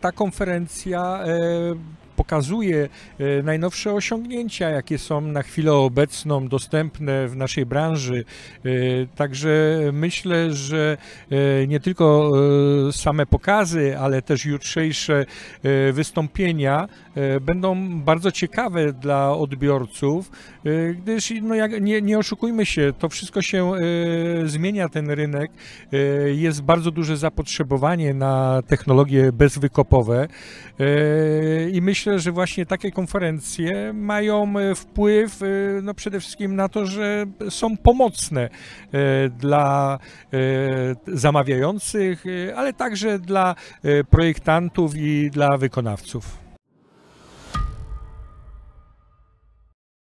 ta konferencja e, pokazuje e, najnowsze osiągnięcia, jakie są na chwilę obecną dostępne w naszej branży. E, także myślę, że e, nie tylko same pokazy, ale też jutrzejsze wystąpienia będą bardzo ciekawe dla odbiorców, gdyż no jak, nie, nie oszukujmy się, to wszystko się zmienia, ten rynek. Jest bardzo duże zapotrzebowanie na technologie bezwykopowe i myślę, myślę, że właśnie takie konferencje mają e, wpływ e, no przede wszystkim na to, że są pomocne e, dla zamawiających, ale także dla projektantów i dla wykonawców.